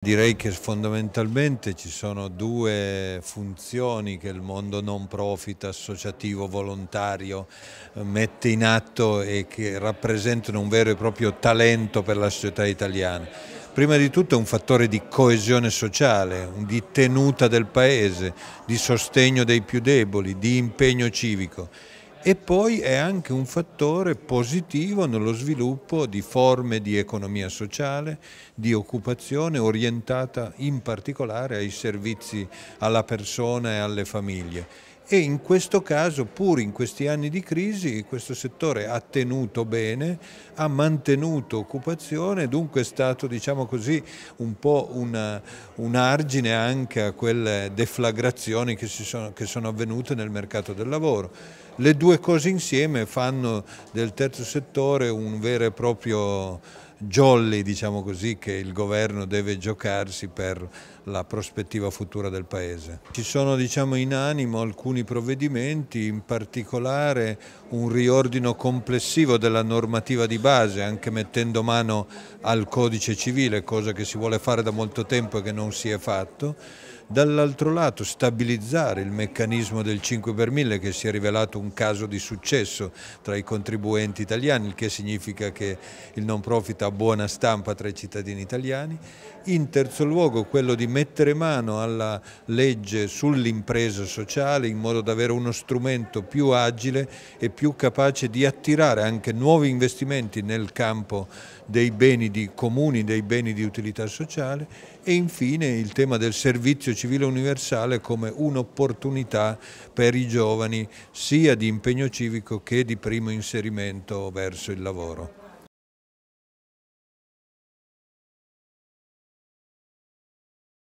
Direi che fondamentalmente ci sono due funzioni che il mondo non profit associativo volontario eh, mette in atto e che rappresentano un vero e proprio talento per la società italiana. Prima di tutto è un fattore di coesione sociale, di tenuta del paese, di sostegno dei più deboli, di impegno civico e poi è anche un fattore positivo nello sviluppo di forme di economia sociale, di occupazione orientata in particolare ai servizi alla persona e alle famiglie e in questo caso pur in questi anni di crisi questo settore ha tenuto bene, ha mantenuto occupazione, dunque è stato diciamo così, un po' una, un argine anche a quelle deflagrazioni che sono, che sono avvenute nel mercato del lavoro. Le due cose insieme fanno del terzo settore un vero e proprio jolly diciamo così, che il governo deve giocarsi per la prospettiva futura del Paese. Ci sono diciamo, in animo alcuni provvedimenti, in particolare un riordino complessivo della normativa di base, anche mettendo mano al codice civile, cosa che si vuole fare da molto tempo e che non si è fatto dall'altro lato stabilizzare il meccanismo del 5 per 1000 che si è rivelato un caso di successo tra i contribuenti italiani, il che significa che il non profit ha buona stampa tra i cittadini italiani. In terzo luogo quello di mettere mano alla legge sull'impresa sociale in modo da avere uno strumento più agile e più capace di attirare anche nuovi investimenti nel campo dei beni di comuni, dei beni di utilità sociale e infine il tema del servizio civile universale come un'opportunità per i giovani sia di impegno civico che di primo inserimento verso il lavoro.